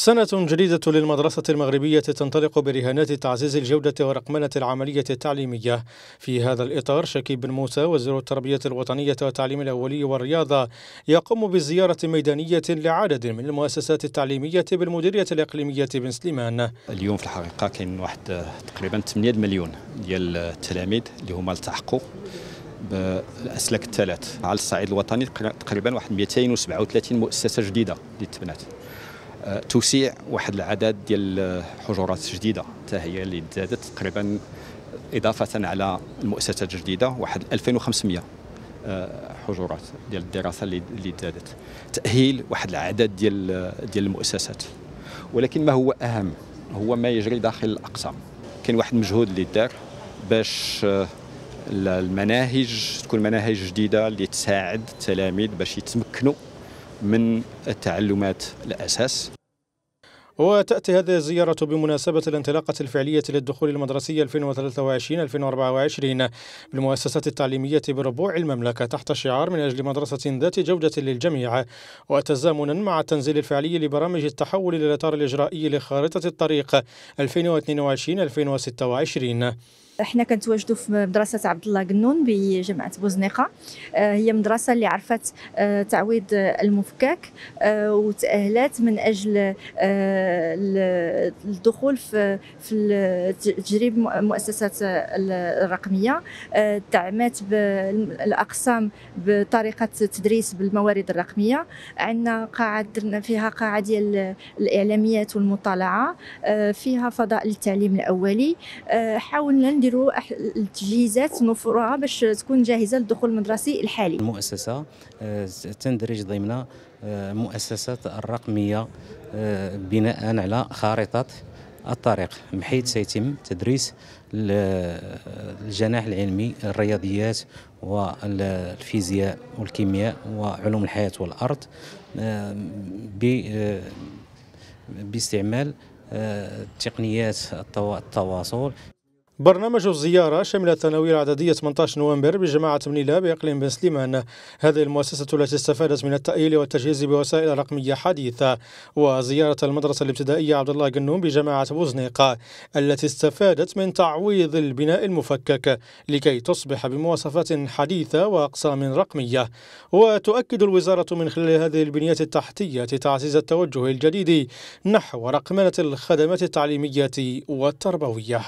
سنة جديدة للمدرسة المغربية تنطلق برهانات تعزيز الجودة ورقمنة العملية التعليمية في هذا الإطار شكي بن موسى وزير التربية الوطنية والتعليم الأولي والرياضة يقوم بزيارة ميدانية لعدد من المؤسسات التعليمية بالمديرية الإقليمية بن سليمان اليوم في الحقيقة كاين واحد تقريبا 8 مليون ديال التلاميذ اللي هما التحقوا بالاسلاك الثلاث على الصعيد الوطني تقريبا واحد 237 مؤسسه جديده اللي تبنات توسيع واحد العدد ديال الحجرات جديده حتى هي اللي زادت تقريبا اضافه على المؤسسات الجديده واحد 2500 آه، حجرات ديال الدراسه اللي زادت تاهيل واحد العدد ديال ديال المؤسسات ولكن ما هو اهم هو ما يجري داخل الاقسام كاين واحد المجهود اللي دار باش آه، المناهج تكون مناهج جديده اللي تساعد التلاميذ باش يتمكنوا من التعلمات الأساس وتأتي هذه الزيارة بمناسبة الانطلاقة الفعلية للدخول المدرسي 2023-2024 بالمؤسسات التعليمية بربوع المملكة تحت شعار من أجل مدرسة ذات جودة للجميع وتزامنا مع التنزيل الفعلي لبرامج التحول للأطار الإجرائي لخارطة الطريق 2022-2026 حنا كنتواجدوا في مدرسه عبد الله قنون بجامعه بوزنيقه آه، هي مدرسه اللي عرفت آه، تعويض المفكاك آه، وتاهلات من اجل الدخول في تجريب المؤسسات الرقميه دعمات بالاقسام بطريقه التدريس بالموارد الرقميه عندنا قاعه درنا فيها قاعه ديال الاعلاميات والمطالعه فيها فضاء للتعليم الاولي حاولنا ندير نديروا التجهيزات نوفروها باش تكون جاهزه للدخول المدرسي الحالي المؤسسه آه، تندرج ضمن المؤسسات آه، الرقميه آه، بناء على خارطه الطريق بحيث سيتم تدريس الجناح العلمي الرياضيات والفيزياء والكيمياء وعلوم الحياة والأرض باستعمال تقنيات التواصل برنامج الزيارة شمل الثانوية عددية 18 نوفمبر بجماعة منيلا بإقليم بن سليمان هذه المؤسسة التي استفادت من التأهيل والتجهيز بوسائل رقمية حديثة وزيارة المدرسة الابتدائية عبد الله قنوم بجماعة بوزنيقة التي استفادت من تعويض البناء المفكك لكي تصبح بمواصفات حديثة وأقسام رقمية وتؤكد الوزارة من خلال هذه البنية التحتية تعزيز التوجه الجديد نحو رقمنة الخدمات التعليمية والتربوية